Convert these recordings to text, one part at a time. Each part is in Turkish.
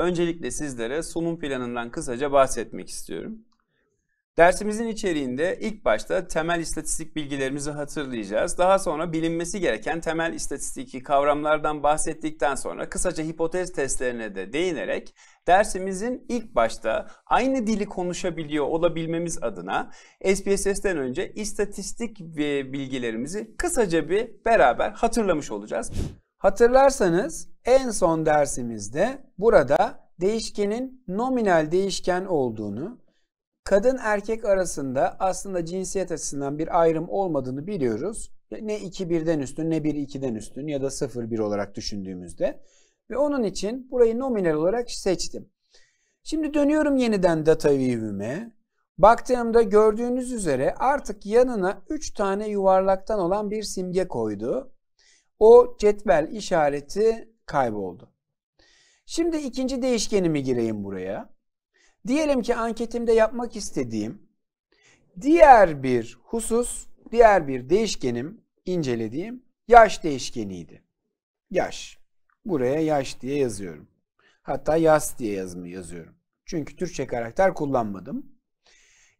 öncelikle sizlere sunum planından kısaca bahsetmek istiyorum. Dersimizin içeriğinde ilk başta temel istatistik bilgilerimizi hatırlayacağız. Daha sonra bilinmesi gereken temel istatistik kavramlardan bahsettikten sonra kısaca hipotez testlerine de değinerek dersimizin ilk başta aynı dili konuşabiliyor olabilmemiz adına SPSS'den önce istatistik bilgilerimizi kısaca bir beraber hatırlamış olacağız. Hatırlarsanız en son dersimizde burada değişkenin nominal değişken olduğunu, kadın erkek arasında aslında cinsiyet açısından bir ayrım olmadığını biliyoruz. Ne 2 birden üstün ne 1 2'den üstün ya da 0 1 olarak düşündüğümüzde. Ve onun için burayı nominal olarak seçtim. Şimdi dönüyorum yeniden data view'üme. Baktığımda gördüğünüz üzere artık yanına 3 tane yuvarlaktan olan bir simge koydu o cetvel işareti kayboldu. Şimdi ikinci değişkenimi gireyim buraya. Diyelim ki anketimde yapmak istediğim diğer bir husus, diğer bir değişkenim incelediğim yaş değişkeniydi. Yaş. Buraya yaş diye yazıyorum. Hatta yas diye yazımı yazıyorum. Çünkü Türkçe karakter kullanmadım.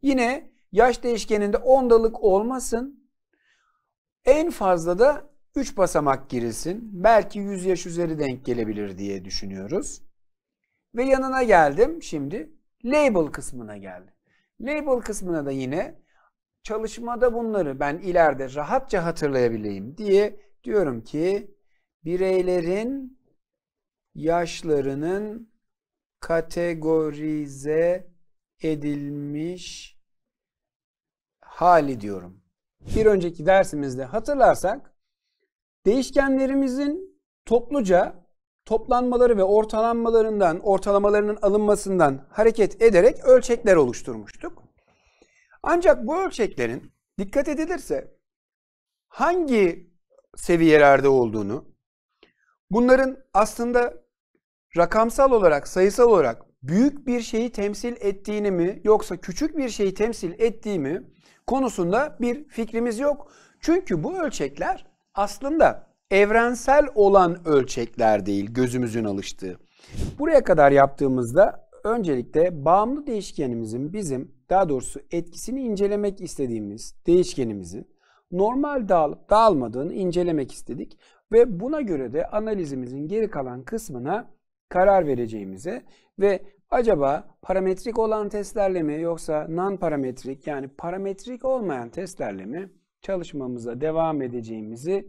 Yine yaş değişkeninde ondalık olmasın. En fazla da 3 basamak girilsin. Belki 100 yaş üzeri denk gelebilir diye düşünüyoruz. Ve yanına geldim şimdi label kısmına geldim. Label kısmına da yine çalışmada bunları ben ileride rahatça hatırlayabileyim diye diyorum ki bireylerin yaşlarının kategorize edilmiş hali diyorum. Bir önceki dersimizde hatırlarsak Değişkenlerimizin topluca toplanmaları ve ortalanmalarından, ortalamalarının alınmasından hareket ederek ölçekler oluşturmuştuk. Ancak bu ölçeklerin dikkat edilirse hangi seviyelerde olduğunu, bunların aslında rakamsal olarak, sayısal olarak büyük bir şeyi temsil ettiğini mi yoksa küçük bir şeyi temsil ettiği mi konusunda bir fikrimiz yok. Çünkü bu ölçekler aslında evrensel olan ölçekler değil gözümüzün alıştığı. Buraya kadar yaptığımızda öncelikle bağımlı değişkenimizin bizim daha doğrusu etkisini incelemek istediğimiz değişkenimizin normal dağılıp dağılmadığını incelemek istedik ve buna göre de analizimizin geri kalan kısmına karar vereceğimize ve acaba parametrik olan testlerle mi yoksa non parametrik yani parametrik olmayan testlerle mi çalışmamıza devam edeceğimizi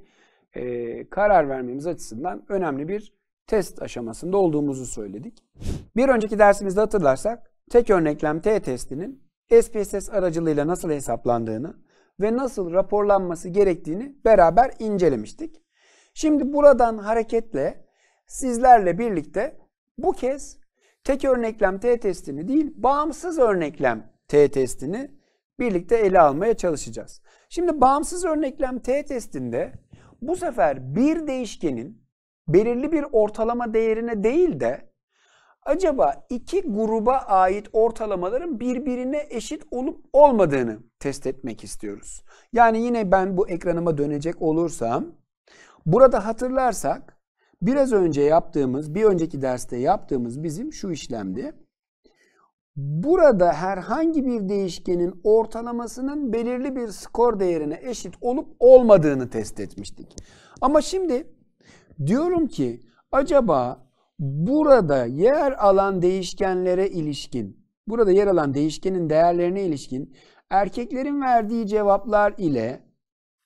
e, karar vermemiz açısından önemli bir test aşamasında olduğumuzu söyledik. Bir önceki dersimizde hatırlarsak tek örneklem T testinin SPSS aracılığıyla nasıl hesaplandığını ve nasıl raporlanması gerektiğini beraber incelemiştik. Şimdi buradan hareketle sizlerle birlikte bu kez tek örneklem T testini değil bağımsız örneklem T testini birlikte ele almaya çalışacağız. Şimdi bağımsız örneklem T testinde bu sefer bir değişkenin belirli bir ortalama değerine değil de acaba iki gruba ait ortalamaların birbirine eşit olup olmadığını test etmek istiyoruz. Yani yine ben bu ekranıma dönecek olursam burada hatırlarsak biraz önce yaptığımız, bir önceki derste yaptığımız bizim şu işlemdi burada herhangi bir değişkenin ortalamasının belirli bir skor değerine eşit olup olmadığını test etmiştik. Ama şimdi diyorum ki acaba burada yer alan değişkenlere ilişkin, burada yer alan değişkenin değerlerine ilişkin erkeklerin verdiği cevaplar ile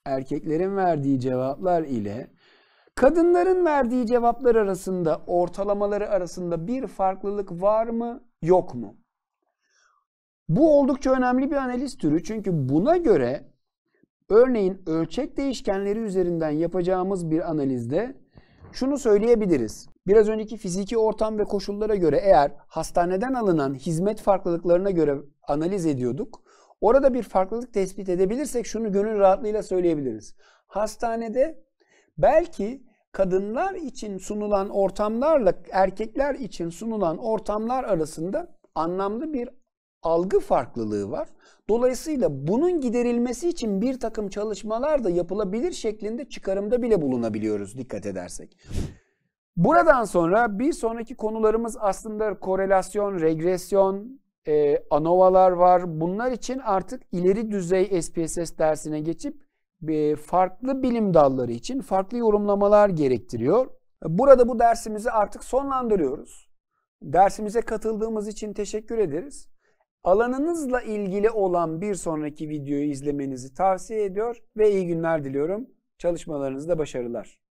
erkeklerin verdiği cevaplar ile kadınların verdiği cevaplar arasında ortalamaları arasında bir farklılık var mı yok mu? Bu oldukça önemli bir analiz türü çünkü buna göre örneğin ölçek değişkenleri üzerinden yapacağımız bir analizde şunu söyleyebiliriz. Biraz önceki fiziki ortam ve koşullara göre eğer hastaneden alınan hizmet farklılıklarına göre analiz ediyorduk. Orada bir farklılık tespit edebilirsek şunu gönül rahatlığıyla söyleyebiliriz. Hastanede belki kadınlar için sunulan ortamlarla erkekler için sunulan ortamlar arasında anlamlı bir algı farklılığı var. Dolayısıyla bunun giderilmesi için bir takım çalışmalar da yapılabilir şeklinde çıkarımda bile bulunabiliyoruz dikkat edersek. Buradan sonra bir sonraki konularımız aslında korelasyon, regresyon, e, anovalar var. Bunlar için artık ileri düzey SPSS dersine geçip e, farklı bilim dalları için farklı yorumlamalar gerektiriyor. Burada bu dersimizi artık sonlandırıyoruz. Dersimize katıldığımız için teşekkür ederiz alanınızla ilgili olan bir sonraki videoyu izlemenizi tavsiye ediyor ve iyi günler diliyorum. Çalışmalarınızda başarılar.